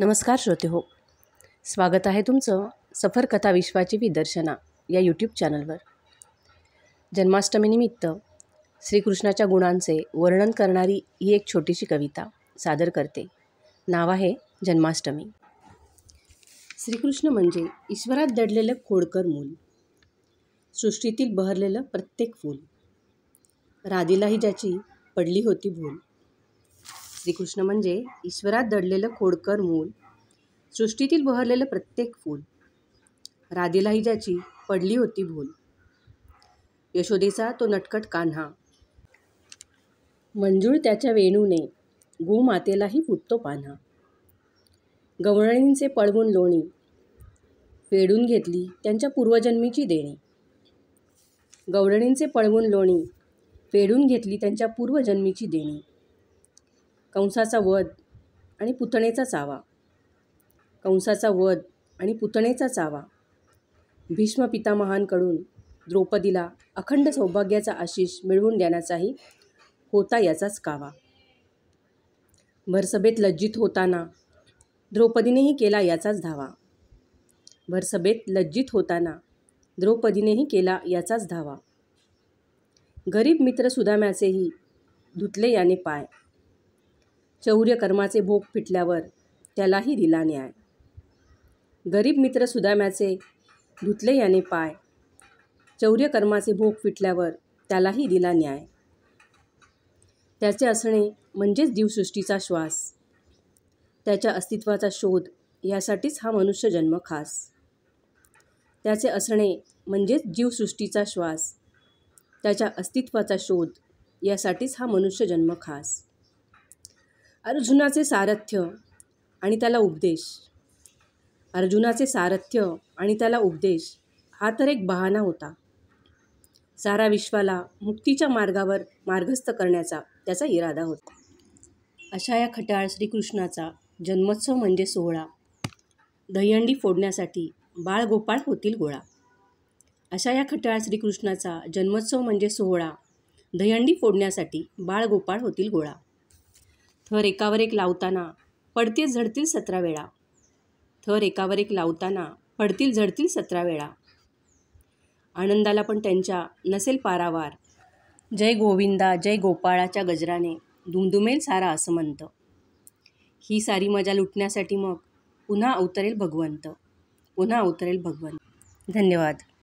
नमस्कार श्रोते हो स्वागत आहे तुमचं सफर कथा विश्वाची विदर्शना या यूट्यूब चॅनलवर जन्माष्टमीनिमित्त श्रीकृष्णाच्या गुणांचे वर्णन करणारी ही एक छोटीशी कविता सादर करते नाव आहे जन्माष्टमी श्रीकृष्ण म्हणजे ईश्वरात दडलेलं खोडकर मूल सृष्टीतील बहरलेलं प्रत्येक फूल राधीलाही ज्याची पडली होती भूल श्रीकृष्ण म्हणजे ईश्वरात दडलेलं खोडकर मूल सृष्टीतील बहरलेलं प्रत्येक फूल राधेलाही ज्याची पडली होती भूल यशोदेचा तो नटकट कान्हा मंजूळ त्याच्या वेणूने गोमातेलाही फुटतो पान्हा गवळणींचे पळवून लोणी फेडून घेतली त्यांच्या पूर्वजन्मीची देणी गवळणींचे पळवून लोणी फेडून घेतली त्यांच्या पूर्वजन्मीची देणी कंसाचा वध आणि पुतणेचा चावा कंसाचा वध आणि पुतणेचा चावा भीष्म पितामहांकडून द्रौपदीला अखंड सौभाग्याचा आशिष मिळवून देण्याचाही होता याचाच कावा भरसभेत लज्जित होताना द्रौपदीनेही केला याचाच धावा भरसभेत लज्जित होताना द्रौपदीनेही केला याचाच धावा गरीब मित्र सुदाम्याचेही धुतले याने पाय चौर्यकर्माचे भोग फिटल्यावर त्यालाही दिला न्याय गरीब मित्र सुदाम्याचे धुतले याने पाय चौर्यकर्माचे भोग फिटल्यावर त्यालाही दिला न्याय त्याचे असणे म्हणजेच जीवसृष्टीचा श्वास त्याच्या अस्तित्वाचा शोध यासाठीच हा मनुष्य जन्म खास त्याचे असणे म्हणजेच जीवसृष्टीचा श्वास त्याच्या अस्तित्वाचा शोध यासाठीच हा मनुष्य जन्म खास अर्जुनाचे सारथ्य आणि त्याला उपदेश अर्जुनाचे सारथ्य आणि त्याला उपदेश हा तर एक बहाणा होता सारा विश्वाला मुक्तीच्या मार्गावर मार्गस्थ करण्याचा त्याचा इरादा होता अशा या खटाळ श्रीकृष्णाचा जन्मोत्सव म्हणजे सोहळा दहीहंडी फोडण्यासाठी बाळगोपाळ होतील गोळा अशा या खटाळ श्रीकृष्णाचा जन्मोत्सव म्हणजे सोहळा दहीहंडी फोडण्यासाठी बाळगोपाळ होतील गोळा थर एकावर एक लावताना पडतील झडतील सतरा वेळा थर एकावर एक लावताना पडतील झडतील सतरा वेळा आनंदाला पण त्यांच्या नसेल पारावार जय गोविंदा जय गोपाळाच्या गजराने दुमदुमेल सारा असं म्हणतं ही सारी मजा लुटण्यासाठी मग पुन्हा अवतरेल भगवंत पुन्हा अवतरेल भगवंत धन्यवाद